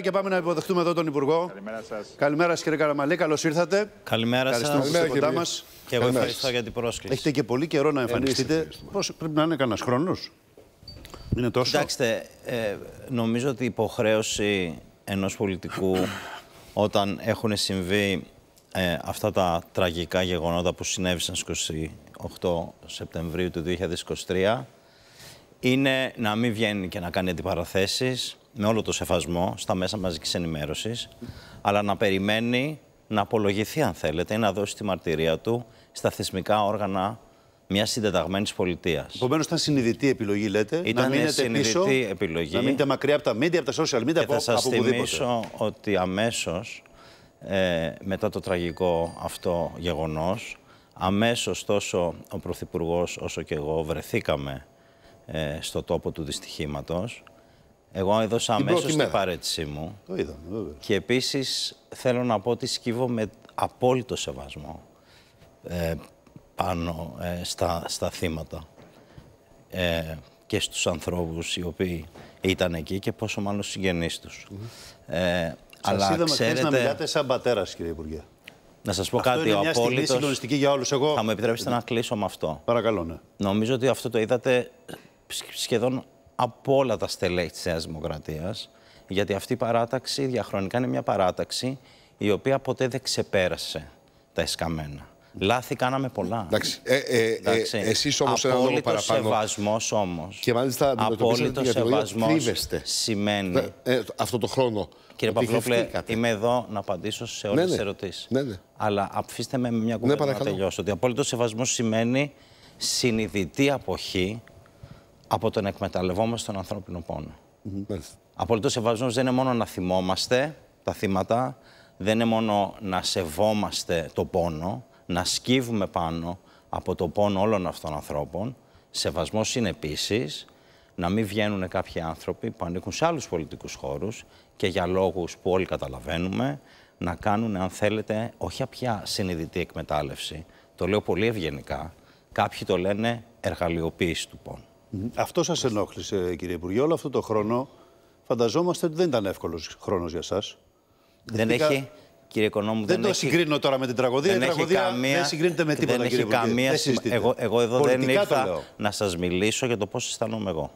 Και πάμε να υποδεχτούμε εδώ τον Υπουργό. Καλημέρα σας. Καλημέρα σας, κύριε Καραμαλή. Καλώς ήρθατε. Καλημέρα σας. Καλημέρα κοντά μα. Και εγώ ευχαριστώ για την πρόσκληση. Έχετε και πολύ καιρό να εμφανιστείτε. Πώς πρέπει να είναι κανένας χρόνος. Είναι τόσο. Κοιτάξτε, ε, νομίζω ότι η υποχρέωση ενός πολιτικού όταν έχουν συμβεί ε, αυτά τα τραγικά γεγονότα που συνέβησαν στις 28 Σεπτεμβρίου του 2023 είναι να μην βγαίνει και να κάνει αντιπαραθέσεις, με όλο το σεβασμό στα μέσα μαζικής ενημέρωσης, αλλά να περιμένει να απολογηθεί αν θέλετε ή να δώσει τη μαρτυρία του στα θεσμικά όργανα μιας συντεταγμένης πολιτείας. Επομένως, ήταν συνειδητή επιλογή, λέτε. Ήταν να μείνετε πίσω, επιλογή. Να μείνετε μακριά από τα media, από τα social media, και από, θα Θα σα θυμίσω ότι αμέσως ε, μετά το τραγικό αυτό γεγονός, αμέσως τόσο ο Πρωθυπουργός όσο και εγώ βρεθήκαμε ε, στο τόπο του δυστυχήματος εγώ έδωσα αμέσως την παρέτησή μου. Το είδαμε, βέβαια. Και επίσης θέλω να πω ότι σκύβω με απόλυτο σεβασμό ε, πάνω ε, στα, στα θύματα ε, και στους ανθρώπους οι οποίοι ήταν εκεί και πόσο μάλλον στους συγγενείς τους. Mm ε, αλλά είδαμε ξέρετε... να μιλάτε σαν πατέρας, κύριε Υπουργέ. Να σας πω αυτό κάτι, είναι ο για όλους. Εγώ... Θα μου επιτρέψετε να κλείσω με αυτό. Παρακαλώ, ναι. Νομίζω ότι αυτό το είδατε σχεδόν από όλα τα στελέχη της Νέας Δημοκρατίας, γιατί αυτή η παράταξη διαχρονικά είναι μια παράταξη η οποία ποτέ δεν ξεπέρασε τα εσκαμμένα. Λάθη κάναμε πολλά. Εντάξει. Ε, ε, ε, εσείς όμως ένα λόγο παραπάνω. σεβασμός όμως. Και μάλιστα Απόλυτο σεβασμός σημαίνει... Ναι, ε, αυτό το χρόνο. Κύριε Παυλόπουλε, είμαι εδώ να απαντήσω σε ναι, όλες ναι, τις ερωτήσεις. Ναι, ναι. Αλλά αφήστε με μια ναι, κουβέντα ναι, να τελειώσω. Ότι απόλυτος σεβασμός σημαίνει συνειδητή αποχή από τον εκμεταλλευόμαστε τον ανθρώπινο πόνο. Mm -hmm. Απολύτω σεβασμός δεν είναι μόνο να θυμόμαστε τα θύματα, δεν είναι μόνο να σεβόμαστε το πόνο, να σκύβουμε πάνω από το πόνο όλων αυτών των ανθρώπων. Σεβασμός είναι επίσης να μην βγαίνουν κάποιοι άνθρωποι που ανήκουν σε άλλους πολιτικούς χώρους και για λόγους που όλοι καταλαβαίνουμε να κάνουν, αν θέλετε, όχι πια συνειδητή εκμετάλλευση. Το λέω πολύ ευγενικά. Κάποιοι το λένε εργαλειοποίηση του πόνου. Αυτό σας ενόχλησε, κύριε Υπουργέ, όλο αυτό το χρόνο. Φανταζόμαστε ότι δεν ήταν εύκολος χρόνος για εσά. Δεν έχει. Κύριε Οικονόμου, δεν, δεν το συγκρίνω τώρα με την τραγωδία. Δεν η τραγωδία έχει δεν συγκρίνεται με τίποτα, δεν κύριε καμία... δεν εγώ, εγώ εδώ δεν ήρθα να σας μιλήσω για το πώς αισθανόμαι εγώ.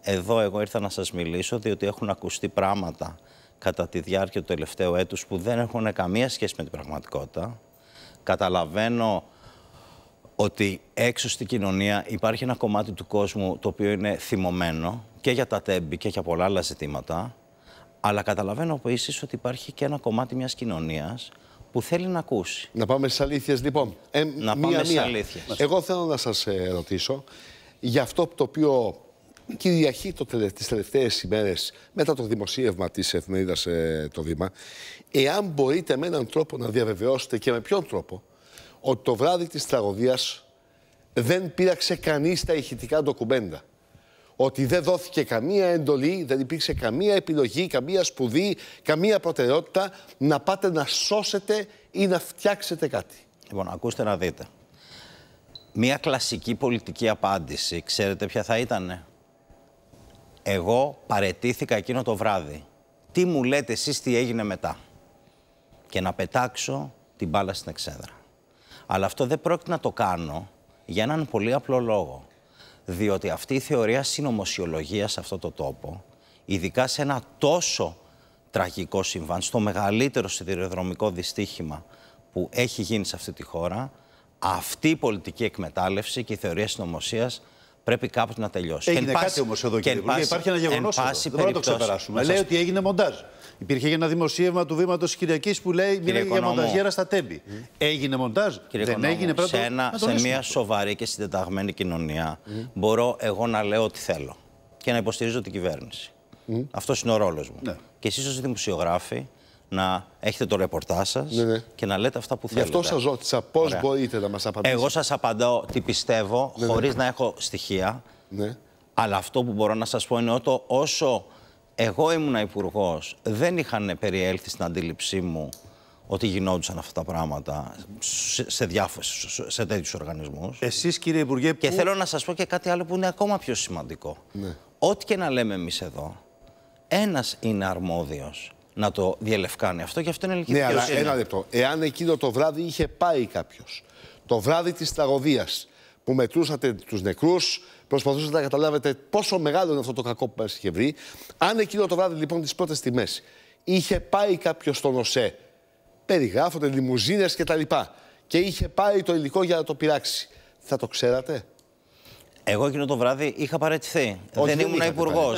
Εδώ εγώ ήρθα να σας μιλήσω διότι έχουν ακουστεί πράγματα κατά τη διάρκεια του τελευταίου έτους που δεν έχουν καμία σχέση με την πραγματικότητα. Καταλαβαίνω ότι έξω στην κοινωνία υπάρχει ένα κομμάτι του κόσμου το οποίο είναι θυμωμένο και για τα τέμπη και για πολλά άλλα ζητήματα, αλλά καταλαβαίνω επίση ότι υπάρχει και ένα κομμάτι μιας κοινωνίας που θέλει να ακούσει. Να πάμε στις αλήθειες λοιπόν. Ε, να πάμε στι αλήθειες. Εγώ θέλω να σας ε, ρωτήσω για αυτό το οποίο κυριαρχεί τις τελευταίες ημέρες μετά το δημοσίευμα της εφημερίδας ε, το Βήμα, εάν μπορείτε με έναν τρόπο να διαβεβαιώσετε και με ποιον τρόπο ότι το βράδυ της τραγωδίας δεν πήραξε κανείς τα ηχητικά ντοκουμέντα. Ότι δεν δόθηκε καμία εντολή, δεν υπήρξε καμία επιλογή, καμία σπουδή, καμία προτεραιότητα να πάτε να σώσετε ή να φτιάξετε κάτι. Λοιπόν, ακούστε να δείτε. Μία κλασική πολιτική απάντηση, ξέρετε ποια θα ήτανε. Εγώ παρετήθηκα εκείνο το βράδυ. Τι μου λέτε εσείς τι έγινε μετά. Και να πετάξω την μπάλα στην εξέδρα. Αλλά αυτό δεν πρόκειται να το κάνω για έναν πολύ απλό λόγο. Διότι αυτή η θεωρία συνωμοσιολογίας σε αυτό το τόπο, ειδικά σε ένα τόσο τραγικό συμβάν, στο μεγαλύτερο σιδηροδρομικό δυστύχημα που έχει γίνει σε αυτή τη χώρα, αυτή η πολιτική εκμετάλλευση και η θεωρία συνωμοσίας πρέπει κάπως να τελειώσει. Έγινε κάτι όμως εδώ κύριε Υπουργέ, υπάρχει ένα γεγονό. δεν το ξεπεράσουμε. Λέει ότι έγινε μοντάζ. Υπήρχε ένα δημοσίευμα του βήματος Κυριακής που λέει Μιλάει για μονταζιέρα στα τέμπη. Έγινε μοντάζ. δεν έγινε πράγμα Σε, σε μια σοβαρή και συντεταγμένη κοινωνία μπορώ εγώ να λέω ό,τι θέλω και να υποστηρίζω την κυβέρνηση. Mm. Αυτός είναι ο ρόλος μου. Ναι. Και εσείς ως δημοσιογράφοι να έχετε το ρεπορτάζ σας ναι, ναι. και να λέτε αυτά που θέλετε. Γι' αυτό σας ρώτησα πώς μπορείτε να μας απαντήσετε. Εγώ σας απαντώ τι πιστεύω, ναι, ναι. χωρίς να έχω στοιχεία. Ναι. Αλλά αυτό που μπορώ να σας πω είναι ότι όσο εγώ ήμουν υπουργός, δεν είχαν περιέλθει στην αντίληψή μου ότι γινόντουσαν αυτά τα πράγματα σε, σε, σε τέτοιους οργανισμούς. Εσείς κύριε Υπουργέ... Και θέλω να σας πω και κάτι άλλο που είναι ακόμα πιο σημαντικό. Ναι. Ό,τι και να λέμε εμείς εδώ, ένας είναι αρμόδιος να το διαλευκάνει. αυτό και αυτό είναι ελληνική ναι, Αλλά ένα λεπτό. Εάν εκείνο το βράδυ είχε πάει κάποιος, το βράδυ της τραγωδίας που μετρούσατε τους νεκρούς, προσπαθούσατε να καταλάβετε πόσο μεγάλο είναι αυτό το κακό που μας είχε βρει. Αν εκείνο το βράδυ λοιπόν τις πρώτες τιμέ είχε πάει κάποιος στον ΟΣΕ, περιγράφονται λιμουζίνες κτλ. Και, και είχε πάει το υλικό για να το πειράξει, θα το ξέρατε. Εγώ εκείνο το βράδυ είχα παρετηθεί. δεν, δεν ήμουν υπουργό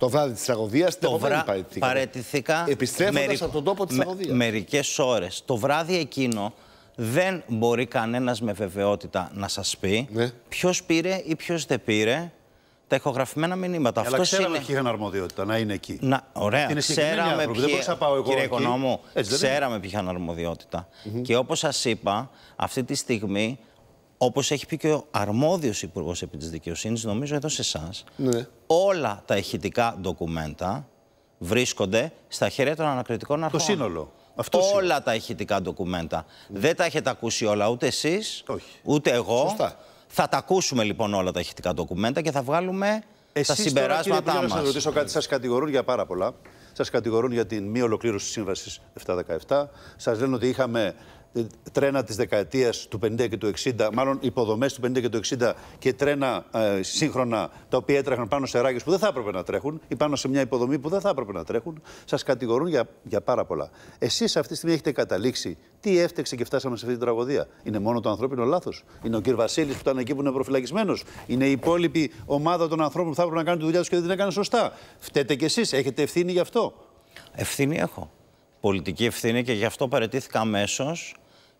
το βράδυ της τραγωδίας. Το βράδυ παρετηθήκα. Επιστρέφοντας από τον τόπο της τραγωδίας. Μερικές ώρες. Το βράδυ εκείνο δεν μπορεί κανένας με βεβαιότητα να σας πει ναι. ποιος πήρε ή ποιος δεν πήρε τα ηχογραφημένα μηνύματα. Ε, αλλά Αυτό ξέραμε είναι... είχαν αρμοδιότητα να είναι εκεί. Να... Ωραία. Είναι ξέραμε ποιοι... Δεν να πάω εγώ Κύριε εκεί. Οικονόμου, ξέραμε ποιοι είχαν αρμοδιότητα. Mm -hmm. Και όπως σας είπα, αυτή τη στιγμή Όπως έχει πει και ο αρμόδιος υπουργός επί της δικαιοσύνης, νομίζω εδώ σε εσάς, ναι. όλα τα ηχητικά ντοκουμέντα βρίσκονται στα χέρια των ανακριτικών αρχών. Το σύνολο. Αυτό όλα τα ηχητικά ντοκουμέντα. Δεν τα έχετε ακούσει όλα ούτε εσείς, ούτε εγώ. Σωστά. Θα τα ακούσουμε λοιπόν όλα τα ηχητικά ντοκουμέντα και θα βγάλουμε εσείς τα συμπεράσματά μα. Θέλω να ρωτήσω κάτι. Σας κατηγορούν για πάρα πολλά. Σας κατηγορούν για την μη ολοκλήρωση της σύμβασης 717. Σας λένε ότι είχαμε τρένα της δεκαετίας του 50 και του 60, μάλλον υποδομές του 50 και του 60 και τρένα ε, σύγχρονα τα οποία έτρεχαν πάνω σε ράγες που δεν θα έπρεπε να τρέχουν ή πάνω σε μια υποδομή που δεν θα έπρεπε να τρέχουν, σας κατηγορούν για, για πάρα πολλά. Εσείς αυτή τη στιγμή έχετε καταλήξει τι έφτεξε και φτάσαμε σε αυτή την τραγωδία. Είναι μόνο το ανθρώπινο λάθος. Είναι ο κ. Βασίλης που ήταν εκεί που είναι προφυλακισμένος. Είναι η υπόλοιπη ομάδα των ανθρώπων που θα έπρεπε να κάνουν τη δουλειά τους και δεν την έκανε σωστά. Φταίτε κι εσείς. Έχετε ευθύνη γι' αυτό. Ευθύνη έχω πολιτική ευθύνη και γι' αυτό παρετήθηκα αμέσως.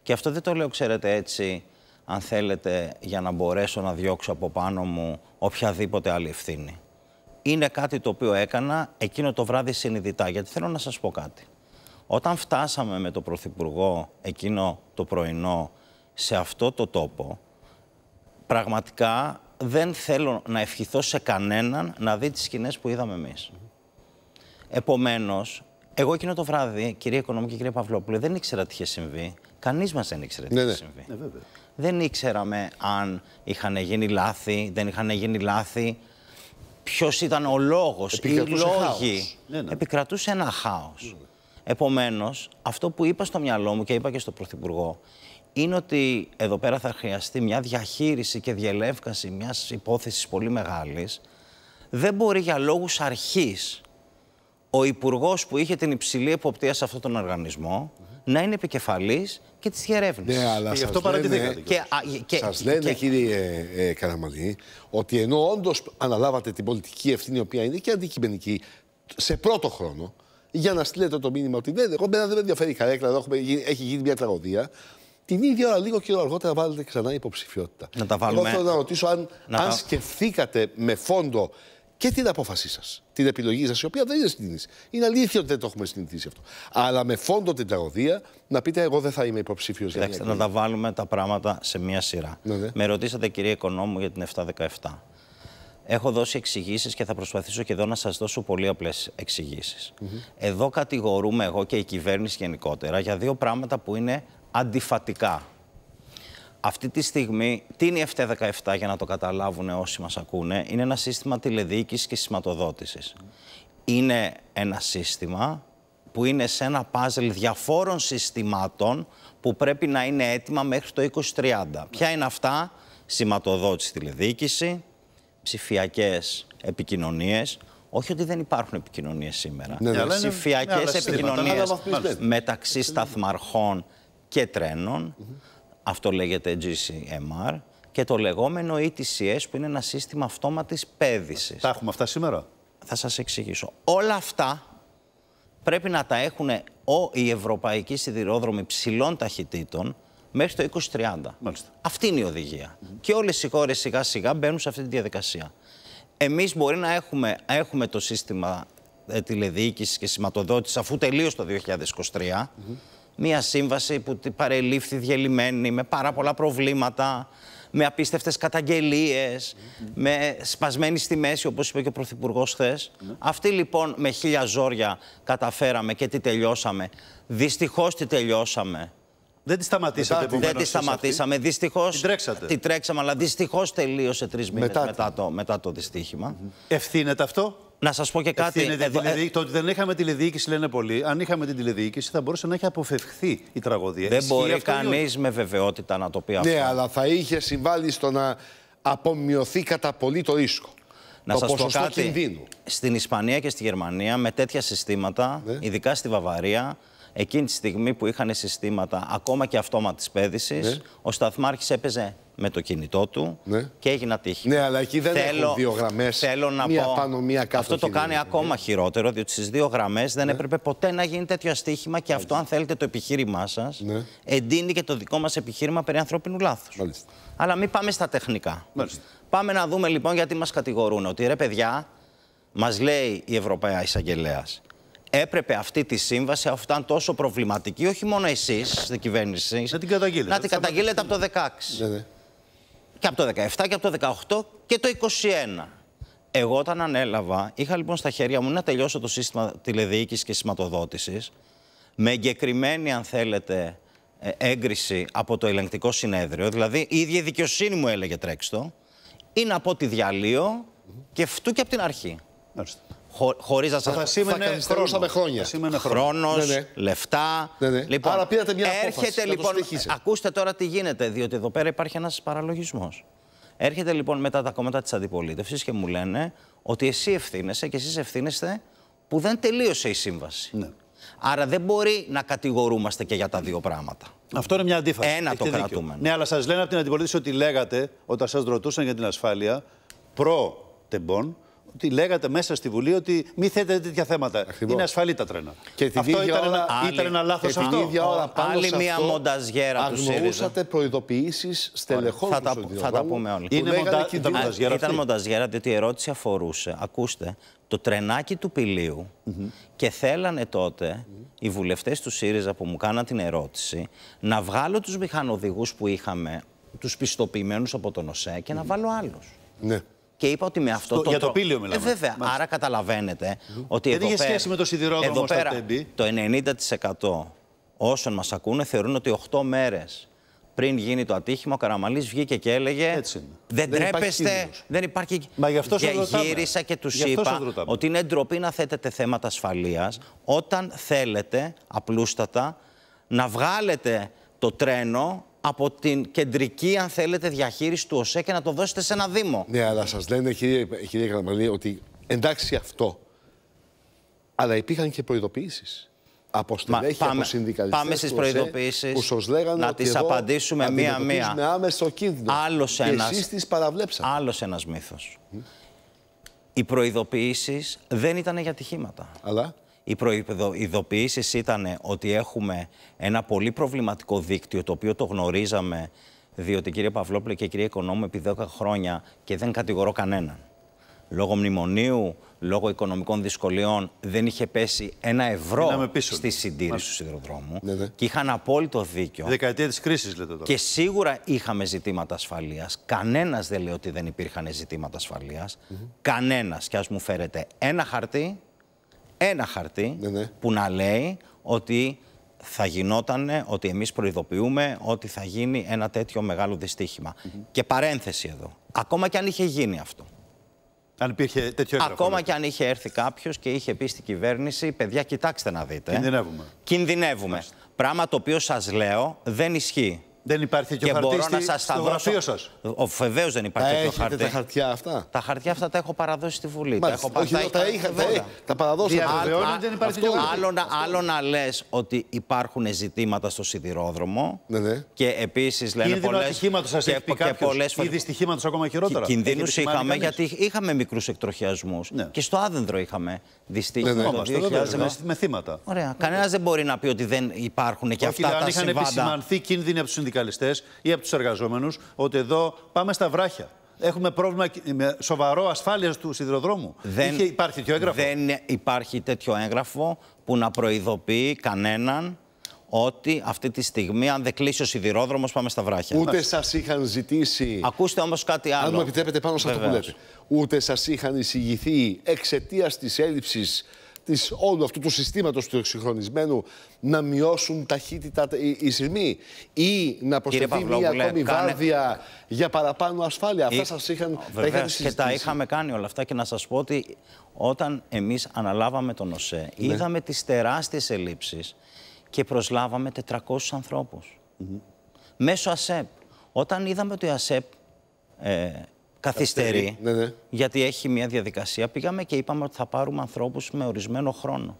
Και αυτό δεν το λέω, ξέρετε, έτσι, αν θέλετε, για να μπορέσω να διώξω από πάνω μου οποιαδήποτε άλλη ευθύνη. Είναι κάτι το οποίο έκανα εκείνο το βράδυ συνειδητά, γιατί θέλω να σας πω κάτι. Όταν φτάσαμε με τον Πρωθυπουργό εκείνο το πρωινό σε αυτό το τόπο, πραγματικά δεν θέλω να ευχηθώ σε κανέναν να δει τις σκηνές που είδαμε εμείς. Επομένως, εγώ εκείνο το βράδυ, κύριε Οικονομική και κυρία Παυλόπουλη, δεν ήξερα τι είχε συμβεί. Κανείς μας δεν ήξερε τι ναι, είχε ναι, συμβεί. Ναι, δεν ήξεραμε αν είχαν γίνει λάθη, δεν είχαν γίνει λάθη. Ποιος ήταν ο λόγος, οι λόγοι. Ναι, ναι, Επικρατούσε ένα χάος. Επομένως, αυτό που είπα στο μυαλό μου και είπα και στον Πρωθυπουργό είναι ότι εδώ πέρα θα χρειαστεί μια διαχείριση και διελεύκανση μιας υπόθεσης πολύ μεγάλης. Δεν μπορεί για λόγους αρχής ο υπουργός που είχε την υψηλή εποπτεία σε αυτόν τον οργανισμό να είναι επικεφαλής και της διερεύνηση. Ναι, αλλά ε, γι' αυτό Και, και, σα λένε, και... κύριε ε, ε ότι ενώ όντως αναλάβατε την πολιτική ευθύνη, η οποία είναι και αντικειμενική, σε πρώτο χρόνο, για να στείλετε το μήνυμα ότι ναι, εγώ δεν με ενδιαφέρει η καρέκλα, εδώ έχει γίνει μια τραγωδία. Την ίδια ώρα, λίγο καιρό αργότερα, βάλετε ξανά υποψηφιότητα. Να τα βάλουμε. Εγώ θέλω να ρωτήσω αν, να... με φόντο και την απόφασή σας. Την επιλογή σας, η οποία δεν είναι συνήθι. Είναι αλήθεια ότι δεν το έχουμε συνηθίσει αυτό. Αλλά με φόντο την τραγωδία να πείτε, Εγώ δεν θα είμαι υποψήφιος για να τα βάλουμε τα πράγματα σε μία σειρά. Ναι, ναι. Με ρωτήσατε, κυρία Οικονόμου, για την 717. Έχω δώσει εξηγήσεις και θα προσπαθήσω και εδώ να σας δώσω πολύ απλές εξηγήσεις. Εδώ κατηγορούμε εγώ και η κυβέρνηση γενικότερα για δύο πράγματα που είναι αντιφατικά. Αυτή τη στιγμή, τι είναι η FT17 για να το καταλάβουν όσοι μας ακούνε, είναι ένα σύστημα τηλεδιοίκησης και σηματοδότησης. Είναι ένα σύστημα που είναι σε ένα παζλ διαφόρων συστημάτων που πρέπει να είναι έτοιμα μέχρι το 2030. Ποια είναι αυτά, σηματοδότηση τηλεδιοίκηση, ψηφιακές επικοινωνίες, όχι ότι δεν υπάρχουν επικοινωνίες σήμερα. Ναι, ναι. Ε, ψηφιακές ναι, επικοινωνίες μεταξύ σταθμαρχών και τρένων. Αυτό λέγεται GCMR και το λεγόμενο ETCS που είναι ένα σύστημα αυτόματης πέδησης. Τα έχουμε αυτά σήμερα. Θα σας εξηγήσω. Όλα αυτά πρέπει να τα έχουν ο, οι ευρωπαϊκοί σιδηρόδρομοι ψηλών ταχυτήτων μέχρι το 2030. Μάλιστα. Αυτή είναι η οδηγία. Και όλες οι χώρες σιγά σιγά μπαίνουν σε αυτή τη διαδικασία. Εμείς μπορεί να έχουμε, έχουμε το σύστημα ε, τηλεδιοίκησης και σηματοδότησης αφού τελείωσε το 2023, Μία σύμβαση που παρελήφθη διελειμμένη με πάρα πολλά προβλήματα, με απίστευτες καταγγελίες, με σπασμένη στη μέση, όπως είπε και ο Πρωθυπουργός χθες. Αυτή λοιπόν με χίλια ζόρια καταφέραμε και τη τελειώσαμε. Δυστυχώς τη τελειώσαμε. Δεν τη σταματήσατε Δεν τη σταματήσαμε. Δυστυχώς. Την τρέξατε. τρέξαμε, αλλά δυστυχώς τελείωσε τρεις μήνες μετά, το, το δυστύχημα. Ευθύνεται αυτό. Να σας πω και κάτι. Δηλαδή, ε, ε, δηλαδή, το ότι δεν είχαμε τηλεδιοίκηση λένε πολλοί. Αν είχαμε την τηλεδιοίκηση θα μπορούσε να έχει αποφευχθεί η τραγωδία. Δεν Ισχύει μπορεί κανείς με βεβαιότητα να το πει ναι, αυτό. Ναι, αλλά θα είχε συμβάλει στο να απομειωθεί κατά πολύ το ρίσκο. Να σας πω κάτι. Κινδύνου. Στην Ισπανία και στη Γερμανία με τέτοια συστήματα, ναι. ειδικά στη Βαβαρία, εκείνη τη στιγμή που είχαν συστήματα ακόμα και αυτόματης πέδησης, ναι. ο σταθμάρχης έπαιζε με το κινητό του ναι. και έγινε ατύχημα. Ναι, αλλά εκεί δεν θέλω, έχουν δύο γραμμές. να μία πω. Πάνω, μία κάτω αυτό το κάνει ναι. ακόμα χειρότερο, διότι στις δύο γραμμές δεν ναι. έπρεπε ποτέ να γίνει τέτοιο αστύχημα και αυτό, αν θέλετε, το επιχείρημά σας ναι. εντείνει και το δικό μας επιχείρημα περί ανθρώπινου λάθους. Αλλά μην πάμε στα τεχνικά. Μάλιστα. Πάμε να δούμε λοιπόν γιατί μας κατηγορούν. Ότι ρε παιδιά, μας λέει η Ευρωπαία Εισαγγελέας, έπρεπε αυτή τη σύμβαση, αφού ήταν τόσο προβληματική, όχι μόνο εσείς στην κυβέρνηση, να την καταγγείλετε, να την καταγγείλετε από το 16. Ναι, ναι και από το 17 και από το 18 και το 21. Εγώ όταν ανέλαβα, είχα λοιπόν στα χέρια μου να τελειώσω το σύστημα τηλεδιοίκησης και σηματοδότησης με εγκεκριμένη, αν θέλετε, ε, έγκριση από το ελεγκτικό συνέδριο, δηλαδή η ίδια δικαιοσύνη μου έλεγε τρέξτο, ή να τη διαλύω και φτού και από την αρχή. Χω, Χωρίς να σας Θα σήμαινε χρόνο. χρόνια. Θα σήμαινε χρόνο. Ναι, ναι. λεφτά. Ναι, ναι, Λοιπόν, Άρα πήρατε μια έρχεται, λοιπόν, Ακούστε τώρα τι γίνεται, διότι εδώ πέρα υπάρχει ένας παραλογισμός. Έρχεται λοιπόν μετά τα κόμματα της αντιπολίτευσης και μου λένε ότι εσύ ευθύνεσαι και εσείς ευθύνεστε που δεν τελείωσε η σύμβαση. Ναι. Άρα δεν μπορεί να κατηγορούμαστε και για τα δύο πράγματα. Αυτό είναι μια αντίφαση. Ένα Έχετε το κρατούμε Ναι, αλλά σας λένε από την αντιπολίτευση ότι λέγατε όταν σας ρωτούσαν για την ασφάλεια προ τεμπών ότι λέγατε μέσα στη Βουλή ότι μη θέτετε τέτοια θέματα. Είναι ασφαλή τα τρένα. Και την αυτό ήταν, ώρα, ήταν ένα λάθος αυτό. Την άλλη μία μονταζιέρα του ΣΥΡΙΖΑ. Αγνοούσατε προειδοποιήσεις στελεχών του ΣΥΡΙΖΑ. θα τα πούμε όλοι. Είναι μοντα... ήταν, μονταζιέρα ήταν μονταζιέρα διότι η ερώτηση αφορούσε, ακούστε, το τρενάκι του πηλίου και θέλανε τότε οι βουλευτές του ΣΥΡΙΖΑ που μου κάναν την ερώτηση να βγάλω τους μηχανοδηγούς που είχαμε, τους πιστοποιημένους από τον ΟΣΕ και να βάλω άλλους. Ναι. Και είπα ότι με αυτό. το για το πύλιο ε, μιλάμε. Ε, βέβαια. Άρα καταλαβαίνετε mm. ότι. Δεν είχε σχέση με το σιδηρόδρομο εδώ πέρα, Το 90% όσων μας ακούνε θεωρούν ότι 8 μέρες πριν γίνει το ατύχημα, ο Καραμαλής βγήκε και έλεγε Έτσι «Δεν, δεν τρέπεστε, δεν υπάρχει...» Μα γι' αυτό και γύρισα και τους είπα ότι είναι ντροπή να θέτετε θέματα ασφαλείας όταν θέλετε, απλούστατα, να βγάλετε το τρένο από την κεντρική, αν θέλετε, διαχείριση του ΟΣΕ και να το δώσετε σε ένα Δήμο. Ναι, αλλά σας λένε, κύριε, κύριε ότι εντάξει αυτό. Αλλά υπήρχαν και προειδοποιήσεις. Από στελέχη, από συνδικαλιστές Πάμε στις προειδοποιήσεις, που σας λέγανε να τις απαντήσουμε μία-μία. Να άμεσο κίνδυνο. Άλλος και ένας, εσείς τις παραβλέψατε. Άλλος ένας μύθος. Mm. Οι προειδοποιήσεις δεν ήταν για τυχήματα. Αλλά... Οι προειδοποιήσει ήταν ότι έχουμε ένα πολύ προβληματικό δίκτυο, το οποίο το γνωρίζαμε, διότι κύριε Παυλόπουλε και κύριε Οικονόμου επί 10 χρόνια και δεν κατηγορώ κανέναν. Λόγω μνημονίου, λόγω οικονομικών δυσκολιών δεν είχε πέσει ένα ευρώ στη συντήρηση του σιδηροδρόμου. Ναι, ναι. Και είχαν απόλυτο δίκιο. Η δεκαετία της κρίσης, λέτε τώρα. Και σίγουρα είχαμε ζητήματα ασφαλείας. Κανένας δεν λέει ότι δεν υπήρχαν ζητήματα ασφαλείας. Mm -hmm. Κανένας. Και ας μου φέρετε ένα χαρτί ένα χαρτί ναι, ναι. που να λέει ότι θα γινόταν, ότι εμείς προειδοποιούμε ότι θα γίνει ένα τέτοιο μεγάλο δυστύχημα. Και παρένθεση εδώ. Ακόμα και αν είχε γίνει αυτό. Αν τέτοιο έγραφο, Ακόμα και αν είχε έρθει κάποιος και είχε πει στην κυβέρνηση, παιδιά, κοιτάξτε να δείτε. Κινδυνεύουμε. Κινδυνεύουμε. Πράγμα το οποίο σας λέω δεν ισχύει. Δεν υπάρχει και, και χαρτί να σας στο γραφείο σας. Βεβαίως δεν υπάρχει και ο χαρτί. Τα χαρτιά αυτά. Τα χαρτιά αυτά τα έχω παραδώσει στη Βουλή. Μάλιστα. Τα έχω Όχι, τα, είχα, τα, τα, παραδώσαμε. δεν υπάρχει αυτό, άλλο, να, άλλο να λες ότι υπάρχουν ζητήματα στο σιδηρόδρομο ναι, ναι. και επίσης λένε Κίνδυνο πολλές... Κίνδυνο σας έχει πει κάποιος, ακόμα χειρότερα. Κινδύνους είχαμε γιατί είχαμε μικρούς εκτροχιασμούς ναι. και στο άδενδρο είχαμε. Δυστυχώ. Ναι, ναι. με θύματα. Ωραία. Κανένας δεν μπορεί να πει ότι δεν υπάρχουν και αυτά τα συμβάντα. Αν είχαν επισημανθεί κίνδυνοι από τους συνδικαλιστές ή από τους εργαζόμενους, ότι εδώ πάμε στα βράχια. Έχουμε πρόβλημα με σοβαρό ασφάλεια του σιδηροδρόμου. Δεν υπάρχει τέτοιο έγγραφο. Δεν υπάρχει τέτοιο έγγραφο που να προειδοποιεί κανέναν ότι αυτή τη στιγμή, αν δεν κλείσει ο σιδηρόδρομος, πάμε στα βράχια. Ούτε σας είχαν ζητήσει. Ακούστε όμως κάτι άλλο. Αν μου επιτρέπετε πάνω σε αυτό που λέτε. Ούτε σας είχαν εισηγηθεί εξαιτίας της έλλειψης της, όλου αυτού του συστήματος του εξυγχρονισμένου να μειώσουν ταχύτητα οι, οι ή να προσθεθεί μια ακόμη κάνε... βάρδια για παραπάνω ασφάλεια. Ή... Αυτά σας είχαν, τα Και τα είχαμε κάνει όλα αυτά και να σας πω ότι όταν εμείς αναλάβαμε τον ΟΣΕ ναι. είδαμε τις τεράστιες ελλείψεις και προσλάβαμε 400 ανθρώπους. Μέσω ΑΣΕΠ. Όταν είδαμε ότι η ΑΣΕΠ ε, καθυστερεί, ναι, ναι. γιατί έχει μια διαδικασία, πήγαμε και είπαμε ότι θα πάρουμε ανθρώπους με ορισμένο χρόνο.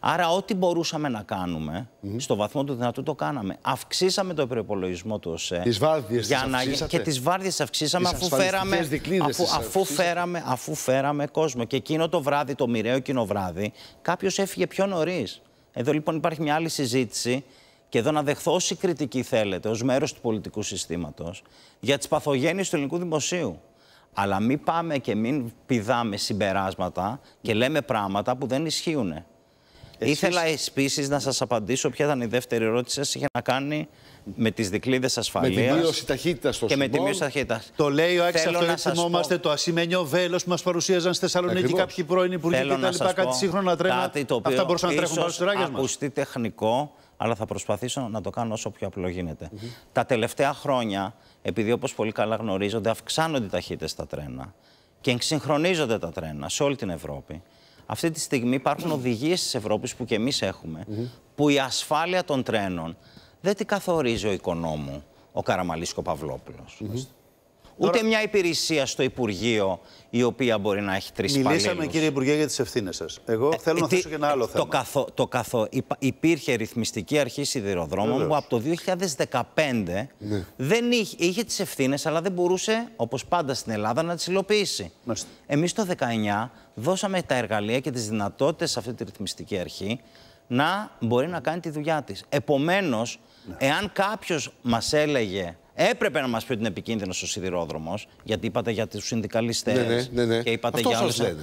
Άρα ό,τι μπορούσαμε να κάνουμε, mm στο βαθμό του δυνατού το κάναμε. Αυξήσαμε το προπολογισμό του ΟΣΕ. Τις βάρδιες για τις να... Και τις βάρδιες αυξήσαμε τις αφού, φέραμε, αφού, φέραμε, κόσμο. Και εκείνο το βράδυ, το μοιραίο κοινοβράδυ, κάποιος έφυγε πιο νωρίς. Εδώ λοιπόν υπάρχει μια άλλη συζήτηση και εδώ να δεχθώ όση κριτική θέλετε ως μέρος του πολιτικού συστήματος για τις παθογένειες του ελληνικού δημοσίου. Αλλά μην πάμε και μην πηδάμε συμπεράσματα και λέμε πράγματα που δεν ισχύουν. Ήθελα επίσης να σας απαντήσω ποια ήταν η δεύτερη ερώτηση σας είχε να κάνει με τις δικλείδε ασφαλεία. Με τη μείωση ταχύτητας στο Και με τη μείωση ταχύτητας. Το λέει ο Άξελ, αυτό, δεν θυμόμαστε το ασημένιο βέλος που μας παρουσίαζαν στη Θεσσαλονίκη Ακριβώς. κάποιοι πρώην υπουργοί κτλ. Κάτι σύγχρονα τρένα. Κάτι το Αυτά μπορούσαν να τρέχουν πάνω στις ράγες μας. Ακουστεί τεχνικό, αλλά θα προσπαθήσω να το κάνω όσο πιο απλό γίνεται. Τα τελευταία χρόνια, επειδή όπως πολύ καλά γνωρίζονται, αυξάνονται οι ταχύτητες στα τρένα και εξυγχρονίζονται τα τρένα σε όλη την Ευρώπη. Αυτή τη στιγμή υπάρχουν οδηγίες της Ευρώπης που και εμείς έχουμε, που η ασφάλεια των τρένων δεν την καθορίζει ο οικονόμου, ο Καραμαλίσκο παυλοπουλο Ούτε μια υπηρεσία στο Υπουργείο η οποία μπορεί να έχει τρεις Μιλήσαμε, Μιλήσαμε, κύριε Υπουργέ, για τις ευθύνες σας. Εγώ ε, θέλω να θέσω και ένα άλλο το θέμα. Καθο... Το καθο... Υπήρχε ρυθμιστική αρχή σιδηροδρόμων που από το 2015 ναι. δεν είχε, είχε τις ευθύνες, αλλά δεν μπορούσε, όπως πάντα στην Ελλάδα, να τις υλοποιήσει. Εμείς το 19 δώσαμε τα εργαλεία και τις δυνατότητες σε αυτή τη ρυθμιστική αρχή να μπορεί να κάνει τη δουλειά της. Επομένως, ναι. Εάν κάποιος μας έλεγε έπρεπε να μας πει ότι είναι επικίνδυνος ο σιδηρόδρομος, γιατί είπατε για τους συνδικαλιστές ναι ναι, ναι, ναι, και είπατε Αυτό για άλλου.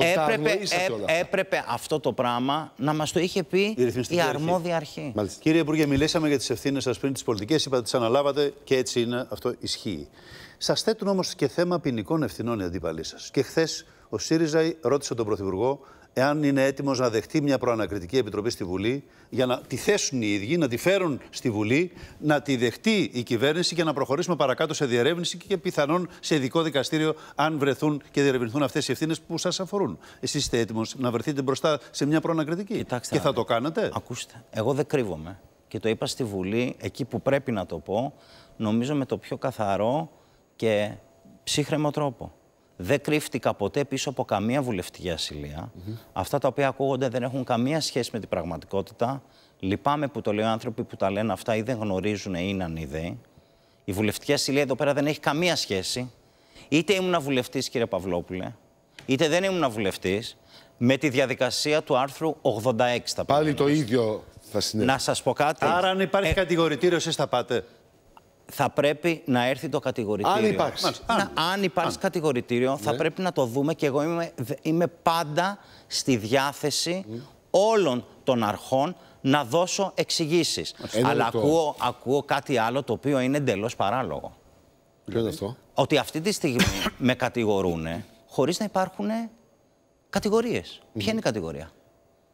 Έπρεπε, έπρεπε, έπρεπε αυτό το πράγμα να μας το είχε πει η, η αρμόδια αρχή. Κύριε Υπουργέ, μιλήσαμε για τις ευθύνες σας πριν τις πολιτικές, είπατε τις αναλάβατε και έτσι είναι, αυτό ισχύει. Σας θέτουν όμως και θέμα ποινικών ευθυνών οι αντίπαλοι σας. Και χθες ο ΣΥΡΙΖΑ ρώτησε τον Πρωθυπουργό εάν είναι έτοιμος να δεχτεί μια προανακριτική επιτροπή στη Βουλή, για να τη θέσουν οι ίδιοι, να τη φέρουν στη Βουλή, να τη δεχτεί η κυβέρνηση και να προχωρήσουμε παρακάτω σε διερεύνηση και πιθανόν σε ειδικό δικαστήριο, αν βρεθούν και διερευνηθούν αυτές οι ευθύνες που σας αφορούν. Εσείς είστε έτοιμος να βρεθείτε μπροστά σε μια προανακριτική. Κοιτάξτε, και θα το κάνετε. Ακούστε, εγώ δεν κρύβομαι. Και το είπα στη Βουλή, εκεί που πρέπει να το πω, νομίζω με το πιο καθαρό και ψύχρεμο τρόπο δεν κρύφτηκα ποτέ πίσω από καμία βουλευτική ασυλία. Αυτά τα οποία ακούγονται δεν έχουν καμία σχέση με την πραγματικότητα. Λυπάμαι που το λέω άνθρωποι που τα λένε αυτά ή δεν γνωρίζουν ή είναι ανίδεοι. Η βουλευτική ασυλία εδώ πέρα δεν έχει καμία σχέση. Είτε ήμουν βουλευτής, κύριε Παυλόπουλε, είτε δεν ήμουν βουλευτής, με τη διαδικασία του άρθρου 86. Πάλι το ίδιο θα συνέβη. Να σας πω κάτι. Άρα, αν υπάρχει ε... κατηγορητήριος, εσείς θα πάτε θα πρέπει να έρθει το κατηγορητήριο. Αν υπάρξει. αν, αν υπάρξει αν. κατηγορητήριο, θα ναι. πρέπει να το δούμε και εγώ είμαι, είμαι πάντα στη διάθεση όλων των αρχών να δώσω εξηγήσεις. Αλλά ακούω, ακούω κάτι άλλο το οποίο είναι εντελώς παράλογο. Ποιο είναι αυτό. Ότι αυτή τη στιγμή με κατηγορούν χωρίς να υπάρχουν κατηγορίες. Ποια είναι η κατηγορία.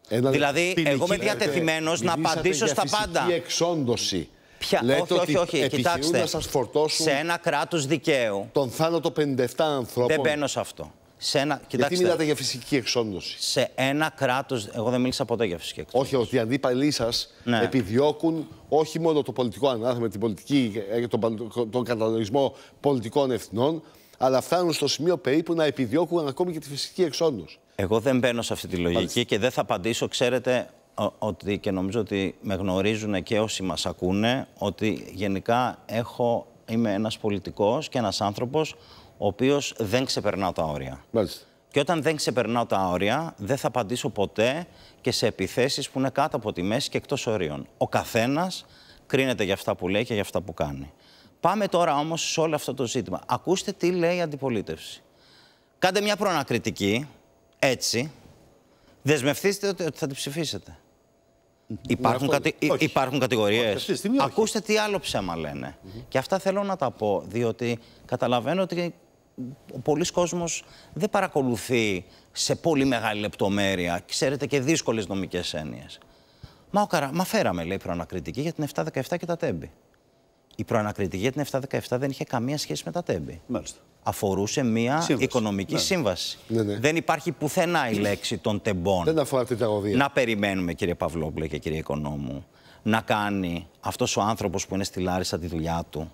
Ένα δηλαδή, εγώ είμαι διατεθειμένος να απαντήσω στα πάντα. Εξόντωση. Ποια... Λέτε όχι, όχι, όχι. Κοιτάξτε. Να σας φορτώσουν σε ένα κράτος δικαίου. Τον θάνατο 57 ανθρώπων. Δεν μπαίνω σε αυτό. Σε ένα... Κοιτάξτε, Γιατί μιλάτε για φυσική εξόντωση. Σε ένα κράτος. Εγώ δεν μίλησα ποτέ για φυσική εξόντωση. Όχι, ότι οι αντίπαλοι σας ναι. επιδιώκουν όχι μόνο το πολιτικό ανάθεμα, την πολιτική, ε, τον, τον πολιτικών ευθυνών, αλλά φτάνουν στο σημείο περίπου να επιδιώκουν ακόμη και τη φυσική εξόντωση. Εγώ δεν μπαίνω σε αυτή τη λογική και δεν θα απαντήσω, ξέρετε, ότι και νομίζω ότι με γνωρίζουν και όσοι μας ακούνε ότι γενικά έχω, είμαι ένας πολιτικός και ένας άνθρωπος ο οποίος δεν ξεπερνά τα όρια. Μάλιστα. Και όταν δεν ξεπερνάω τα όρια, δεν θα απαντήσω ποτέ και σε επιθέσεις που είναι κάτω από τη μέση και εκτός ορίων. Ο καθένας κρίνεται για αυτά που λέει και για αυτά που κάνει. Πάμε τώρα όμως σε όλο αυτό το ζήτημα. Ακούστε τι λέει η αντιπολίτευση. Κάντε μια προανακριτική, έτσι, δεσμευτείτε ότι θα την ψηφίσετε. Υπάρχουν, κατη... υπάρχουν κατηγορίες. Ακούστε τι άλλο ψέμα λένε. Και αυτά θέλω να τα πω, διότι καταλαβαίνω ότι ο πολλής κόσμος δεν παρακολουθεί σε πολύ μεγάλη λεπτομέρεια, ξέρετε, και δύσκολες νομικές έννοιες. Μα, ο Καρα... Μα φέραμε, λέει, προανακριτική για την 717 και τα τέμπη. Η προανακριτική για την 717 δεν είχε καμία σχέση με τα τέμπη. Μάλιστα αφορούσε μια οικονομική ναι. σύμβαση. Ναι, ναι. Δεν υπάρχει πουθενά η λέξη των τεμπών. Δεν αφορά την τραγωδία. Να περιμένουμε, κύριε Παυλόπουλε και κύριε Οικονόμου, να κάνει αυτός ο άνθρωπος που είναι στη Λάρισα τη δουλειά του,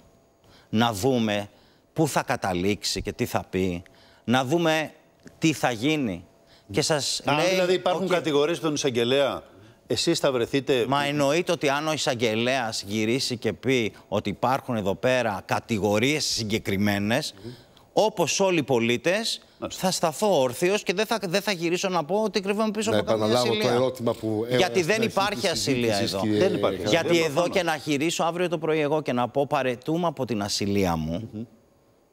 να δούμε πού θα καταλήξει και τι θα πει, να δούμε τι θα γίνει. Και σας αν λέει, δηλαδή υπάρχουν okay. κατηγορίες στον εισαγγελέα, εσείς θα βρεθείτε... Μα εννοείται ότι αν ο εισαγγελέας γυρίσει και πει ότι υπάρχουν εδώ πέρα κατηγορίες συγκεκριμένες όπως όλοι οι πολίτες, θα σταθώ όρθιος και δεν θα, δεν θα γυρίσω να πω ότι κρύβομαι πίσω από κάποια ασυλία. το ερώτημα που ε, Γιατί δεν υπάρχει ασυλία εδώ. Δεν υπάρχει. Γιατί εδώ και να γυρίσω αύριο το πρωί εγώ και να πω παρετούμε από την ασυλία μου.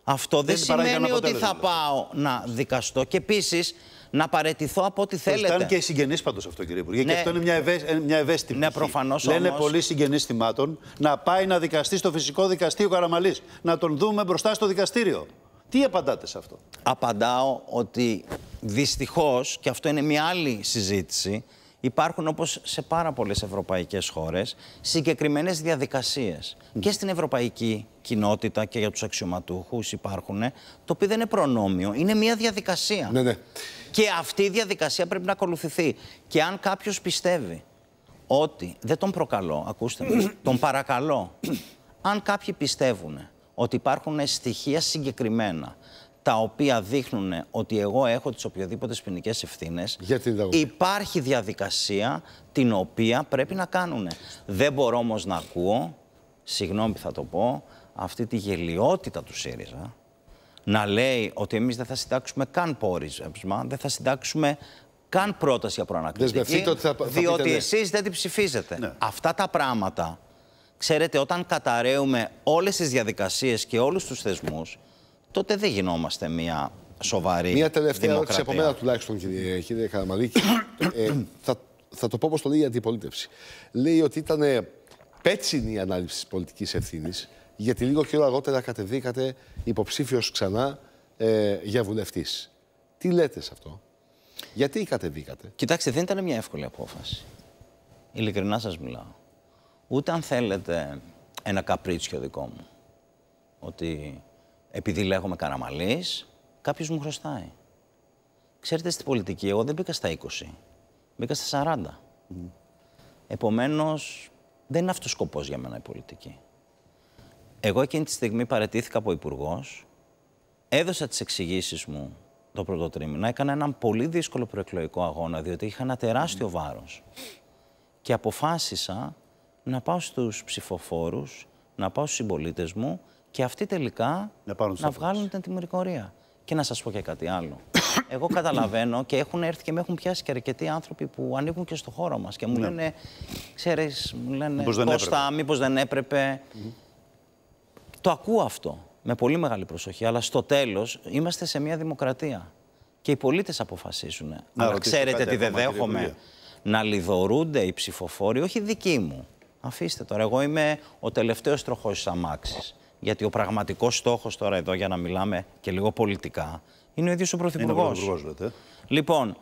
Αυτό δεν, δεν σημαίνει ότι θα πάω να δικαστώ. Και επίσης να παρετηθώ από ό,τι θέλετε. Ήταν και οι συγγενείς πάντως αυτό, κύριε Υπουργέ. Ναι. Και αυτό είναι μια, ευαίσ... Ε, μια ευαίσθητη. Ναι, προφανώς. Λένε πολλοί συγγενείς θυμάτων να πάει να δικαστεί στο φυσικό δικαστήριο Καραμαλής. Να τον δούμε μπροστά στο δικαστήριο. Τι απαντάτε σε αυτό. Απαντάω ότι δυστυχώς, και αυτό είναι μια άλλη συζήτηση, υπάρχουν όπως σε πάρα πολλές ευρωπαϊκές χώρες συγκεκριμένες διαδικασίες. Και στην ευρωπαϊκή κοινότητα και για τους αξιωματούχους υπάρχουν, το οποίο δεν είναι προνόμιο, είναι μια διαδικασία. Ναι, ναι. Και αυτή η διαδικασία πρέπει να ακολουθηθεί. Και αν κάποιος πιστεύει ότι, δεν τον προκαλώ, ακούστε με, τον παρακαλώ, αν κάποιοι πιστεύουν ότι υπάρχουν στοιχεία συγκεκριμένα τα οποία δείχνουν ότι εγώ έχω τις οποιοδήποτε ποινικές ευθύνες. Υπάρχει διαδικασία την οποία πρέπει να κάνουν. Δεν μπορώ όμως να ακούω, συγγνώμη θα το πω, αυτή τη γελιότητα του ΣΥΡΙΖΑ να λέει ότι εμείς δεν θα συντάξουμε καν πόρισμα, δεν θα συντάξουμε καν πρόταση για προανακριτική, διότι ναι. εσείς δεν την ψηφίζετε. Ναι. Αυτά τα πράγματα Ξέρετε, όταν καταραίουμε όλες τις διαδικασίες και όλους τους θεσμούς, τότε δεν γινόμαστε μια σοβαρή Μια τελευταία ερώτηση από μένα τουλάχιστον, κύριε, κύριε Καραμαλίκη. ε, θα, θα το πω όπως το λέει η αντιπολίτευση. Λέει ότι ήταν πέτσινη η ανάληψη της πολιτικής ευθύνης, γιατί λίγο καιρό αργότερα κατεβήκατε υποψήφιος ξανά ε, για βουλευτής. Τι λέτε σε αυτό, γιατί κατεβήκατε. Κοιτάξτε, δεν ήταν μια εύκολη απόφαση. Ειλικρινά σας μιλάω ούτε αν θέλετε ένα καπρίτσιο δικό μου. Ότι επειδή λέγομαι καραμαλής, κάποιος μου χρωστάει. Ξέρετε, στην πολιτική εγώ δεν μπήκα στα 20, μπήκα στα 40. Mm. Επομένως, δεν είναι αυτός ο σκοπός για μένα η πολιτική. Εγώ εκείνη τη στιγμή παρετήθηκα από υπουργός, έδωσα τις εξηγήσεις μου το πρώτο τρίμηνο, έκανα έναν πολύ δύσκολο προεκλογικό αγώνα, διότι είχα ένα τεράστιο βάρος. Και αποφάσισα να πάω στους ψηφοφόρους, να πάω στους συμπολίτες μου και αυτοί τελικά να, να βγάλουν την τιμωρικορία. Και να σας πω και κάτι άλλο. Εγώ καταλαβαίνω και έχουν έρθει και με έχουν πιάσει και αρκετοί άνθρωποι που ανήκουν και στο χώρο μας και μου ναι. λένε, ξέρεις, μου λένε μήπως δεν έπρεπε. δεν έπρεπε. Το ακούω αυτό με πολύ μεγάλη προσοχή, αλλά στο τέλος είμαστε σε μια δημοκρατία και οι πολίτες αποφασίζουν. Να, ξέρετε τι δεν δέχομαι. Να λιδωρούνται οι ψηφοφόροι, όχι δικοί μου, Αφήστε τώρα. Εγώ είμαι ο τελευταίος τροχός της αμάξης. Γιατί ο πραγματικός στόχος τώρα εδώ, για να μιλάμε και λίγο πολιτικά, είναι ο ίδιος ο Πρωθυπουργό. Λοιπόν,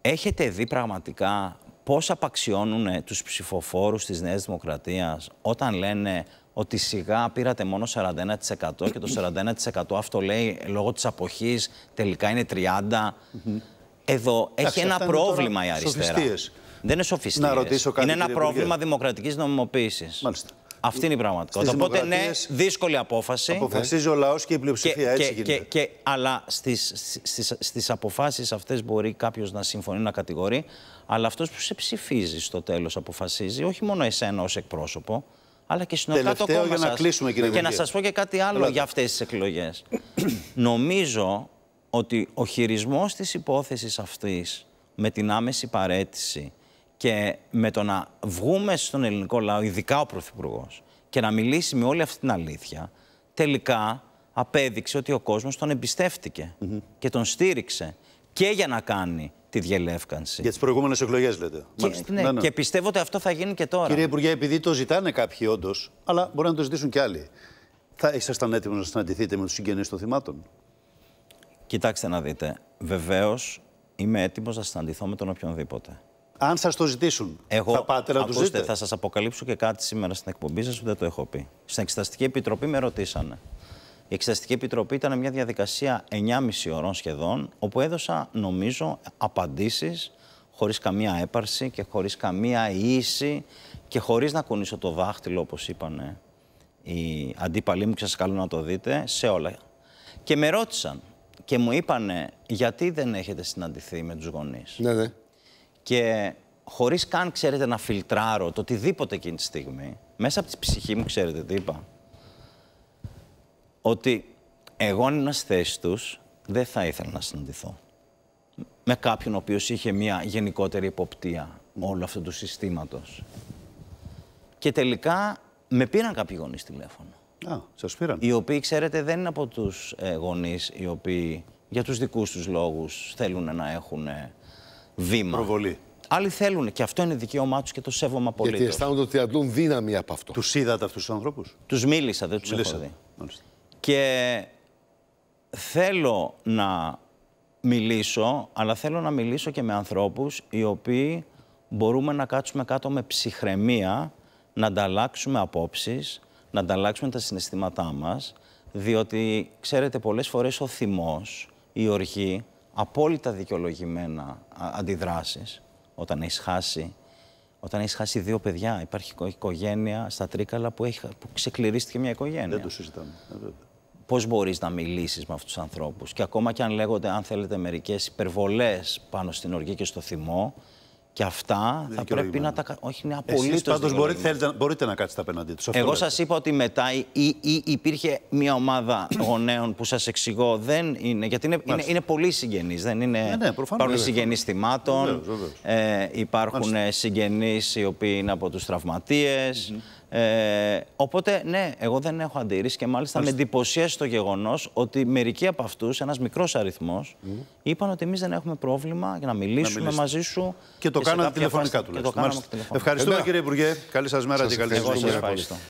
έχετε δει πραγματικά πώς απαξιώνουν ε, τους ψηφοφόρους της Νέας Δημοκρατίας όταν λένε ότι σιγά πήρατε μόνο 41% και το 41% αυτό λέει λόγω της αποχής τελικά είναι 30%. Εδώ έχει ένα πρόβλημα η αριστερά. Σοφιστίες. Δεν είναι σοφιστή. Είναι ένα πρόβλημα δημοκρατικής νομιμοποίησης. Μάλιστα. Αυτή είναι η πραγματικότητα. Οπότε, ναι, δύσκολη απόφαση. Αποφασίζει ο λαός και η πλειοψηφία. Και, έτσι και, Και, αλλά στις στις, στις, αποφάσεις αυτές μπορεί κάποιος να συμφωνεί, να κατηγορεί. Αλλά αυτός που σε ψηφίζει στο τέλος αποφασίζει όχι μόνο εσένα ως εκπρόσωπο, αλλά και συνολικά το κόμμα για να κλείσουμε, Και να σας πω και κάτι άλλο για αυτές τις εκλογές. Νομίζω ότι ο χειρισμός της υπόθεσης αυτής με την άμεση παρέτηση και με το να βγούμε στον ελληνικό λαό, ειδικά ο Πρωθυπουργός, και να μιλήσει με όλη αυτή την αλήθεια, τελικά απέδειξε ότι ο κόσμος τον εμπιστεύτηκε και τον στήριξε και για να κάνει τη διελεύκανση. Για τις προηγούμενες εκλογές, λέτε. Και, ναι, ναι, ναι, και πιστεύω ότι αυτό θα γίνει και τώρα. Κύριε Υπουργέ, επειδή το ζητάνε κάποιοι όντως, αλλά μπορεί να το ζητήσουν και άλλοι. Θα ήσασταν έτοιμο να συναντηθείτε με τους συγγενείς των θυμάτων. Κοιτάξτε να δείτε. Βεβαίως είμαι έτοιμος να συναντηθώ με τον οποιονδήποτε. Αν σας το ζητήσουν, Εγώ, θα πάτε να του ζητήσετε. Θα σας αποκαλύψω και κάτι σήμερα στην εκπομπή σας που δεν το έχω πει. Στην Εξεταστική Επιτροπή με ρωτήσανε. Η Εξεταστική Επιτροπή ήταν μια διαδικασία 9,5 ώρων σχεδόν, όπου έδωσα, νομίζω, απαντήσεις χωρίς καμία έπαρση και χωρίς καμία ίση και χωρίς να κουνήσω το δάχτυλο, όπως είπανε οι αντίπαλοι μου και σας καλώ να το δείτε, σε όλα. Και με ρώτησαν και μου είπανε γιατί δεν έχετε συναντηθεί με τους γονείς. Ναι, ναι. Και χωρίς καν, ξέρετε, να φιλτράρω το οτιδήποτε εκείνη τη στιγμή, μέσα από τη ψυχή μου, ξέρετε τι είπα. Ότι εγώ, αν ήμουν στη θέσης τους, δεν θα ήθελα να συναντηθώ με κάποιον ο οποίος είχε μια γενικότερη υποπτία όλου αυτού του συστήματος. Και τελικά με πήραν κάποιοι γονείς τηλέφωνο. Α, σας πήραν. Οι οποίοι, ξέρετε, δεν είναι από τους ε, οι οποίοι για τους δικούς τους λόγους θέλουν να έχουν βήμα. Προβολή. Άλλοι θέλουν και αυτό είναι δικαίωμά τους και το σέβομαι πολύ. Γιατί αισθάνονται ότι αντλούν δύναμη από αυτό. Τους είδατε αυτούς τους ανθρώπους. Τους μίλησα, δεν τους έχω δει. Μάλιστα. Και θέλω να μιλήσω, αλλά θέλω να μιλήσω και με ανθρώπους οι οποίοι μπορούμε να κάτσουμε κάτω με ψυχραιμία, να ανταλλάξουμε απόψεις, να ανταλλάξουμε τα συναισθήματά μας, διότι, ξέρετε, πολλές φορές ο θυμός η οργή, απόλυτα δικαιολογημένα αντιδράσεις όταν έχεις χάσει όταν έχεις δύο παιδιά, υπάρχει οικογένεια στα Τρίκαλα που, έχει, που ξεκληρίστηκε μια οικογένεια. Δεν το συζητάμε. Ε, Πώς μπορείς να μιλήσεις με αυτούς τους ανθρώπους. Και ακόμα και αν λέγονται, αν θέλετε, μερικές υπερβολές πάνω στην οργή και στο θυμό, και αυτά θα πρέπει να τα. Όχι, είναι απολύτως. Πάντως μπορείτε, θέλετε, μπορείτε να κάτσετε απέναντί τους. Εγώ σας είπα ότι μετά ή, υπήρχε μια ομάδα γονέων που σας εξηγώ. Δεν είναι, γιατί είναι, είναι, πολύ συγγενείς. Δεν είναι. Ναι, ναι, υπάρχουν συγγενείς θυμάτων. Ε, υπάρχουν συγγενείς οι οποίοι είναι από τους τραυματιε ε, οπότε, ναι, εγώ δεν έχω αντίρρηση και μάλιστα με εντυπωσίασε το γεγονός ότι μερικοί από αυτούς, ένας μικρός αριθμός, mm. είπαν ότι εμείς δεν έχουμε πρόβλημα για να μιλήσουμε να μαζί σου. Και το κάναμε τηλεφωνικά τουλάχιστον. Ευχαριστούμε, κύριε Υπουργέ. Καλή σας μέρα και καλή σα